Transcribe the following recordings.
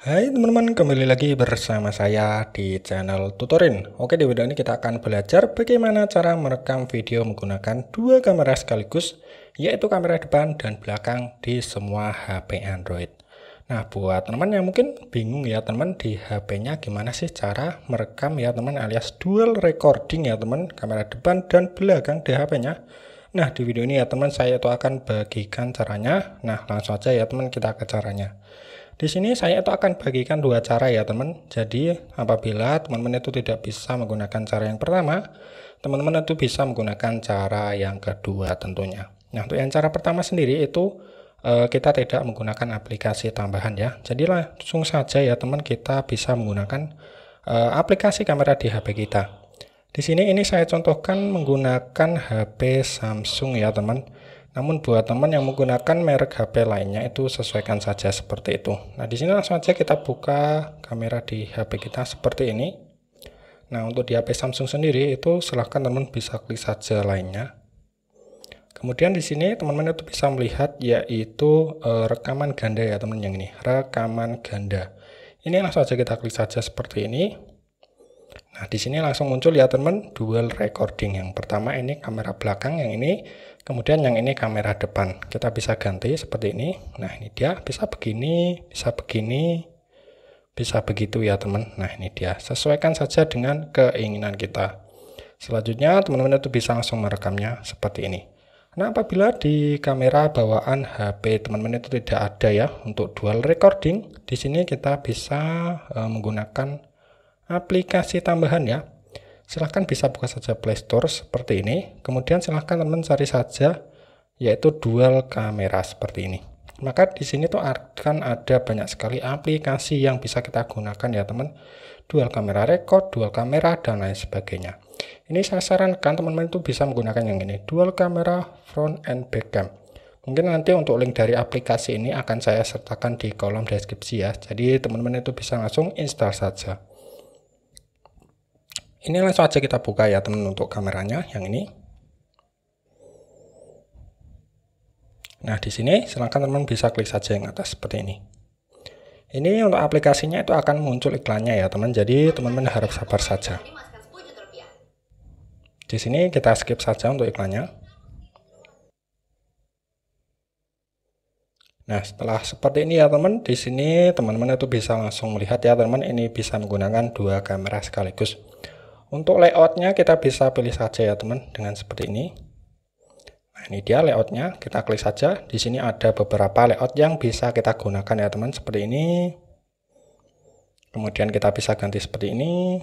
Hai teman-teman, kembali lagi bersama saya di channel Tutorin. Oke, di video ini kita akan belajar bagaimana cara merekam video menggunakan dua kamera sekaligus, yaitu kamera depan dan belakang di semua HP Android. Nah, buat teman-teman yang mungkin bingung ya teman di HP-nya gimana sih cara merekam ya teman alias dual recording ya teman, kamera depan dan belakang di HP-nya. Nah, di video ini ya teman saya itu akan bagikan caranya. Nah, langsung aja ya teman kita ke caranya. Di sini saya itu akan bagikan dua cara ya teman. Jadi apabila teman-teman itu tidak bisa menggunakan cara yang pertama, teman-teman itu bisa menggunakan cara yang kedua tentunya. Nah untuk yang cara pertama sendiri itu eh, kita tidak menggunakan aplikasi tambahan ya. Jadi langsung saja ya teman kita bisa menggunakan eh, aplikasi kamera di HP kita. Di sini ini saya contohkan menggunakan HP Samsung ya teman. Namun buat teman yang menggunakan merek HP lainnya itu sesuaikan saja seperti itu. Nah, di sini langsung aja kita buka kamera di HP kita seperti ini. Nah, untuk di HP Samsung sendiri itu silahkan teman bisa klik saja lainnya. Kemudian di sini teman-teman itu bisa melihat yaitu e, rekaman ganda ya teman yang ini, rekaman ganda. Ini langsung aja kita klik saja seperti ini. Nah, di sini langsung muncul ya teman dual recording. Yang pertama ini kamera belakang, yang ini kemudian yang ini kamera depan. Kita bisa ganti seperti ini. Nah, ini dia bisa begini, bisa begini, bisa begitu ya teman. Nah, ini dia. Sesuaikan saja dengan keinginan kita. Selanjutnya, teman-teman itu bisa langsung merekamnya seperti ini. Nah, apabila di kamera bawaan HP teman-teman itu tidak ada ya untuk dual recording, di sini kita bisa e, menggunakan aplikasi tambahan ya silahkan bisa buka saja Play Store seperti ini kemudian silahkan teman cari saja yaitu dual kamera seperti ini maka di sini tuh akan ada banyak sekali aplikasi yang bisa kita gunakan ya teman dual kamera record dual kamera dan lain sebagainya ini saya sarankan teman-teman itu bisa menggunakan yang ini dual kamera front and back cam mungkin nanti untuk link dari aplikasi ini akan saya sertakan di kolom deskripsi ya jadi teman-teman itu bisa langsung install saja ini langsung aja kita buka ya teman untuk kameranya yang ini. Nah, di sini silahkan teman bisa klik saja yang atas seperti ini. Ini untuk aplikasinya itu akan muncul iklannya ya teman, jadi teman-teman harap sabar saja. Kan di sini kita skip saja untuk iklannya. Nah, setelah seperti ini ya teman, di sini teman-teman itu bisa langsung melihat ya teman, ini bisa menggunakan dua kamera sekaligus. Untuk layoutnya kita bisa pilih saja ya teman dengan seperti ini. Nah, ini dia layoutnya, kita klik saja. Di sini ada beberapa layout yang bisa kita gunakan ya teman, seperti ini. Kemudian kita bisa ganti seperti ini.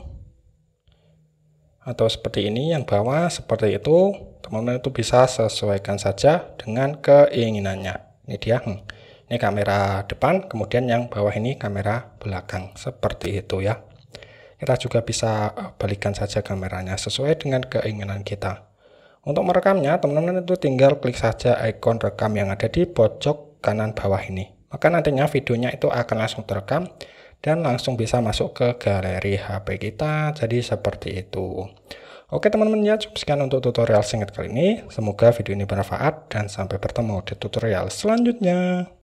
Atau seperti ini, yang bawah seperti itu. Teman-teman itu bisa sesuaikan saja dengan keinginannya. Ini dia, hmm. ini kamera depan, kemudian yang bawah ini kamera belakang, seperti itu ya. Kita juga bisa eh, balikan saja kameranya sesuai dengan keinginan kita. Untuk merekamnya, teman-teman itu tinggal klik saja ikon rekam yang ada di pojok kanan bawah ini. Maka nantinya videonya itu akan langsung terekam dan langsung bisa masuk ke galeri HP kita. Jadi seperti itu. Oke teman-teman ya, cukup sekian untuk tutorial singkat kali ini. Semoga video ini bermanfaat dan sampai bertemu di tutorial selanjutnya.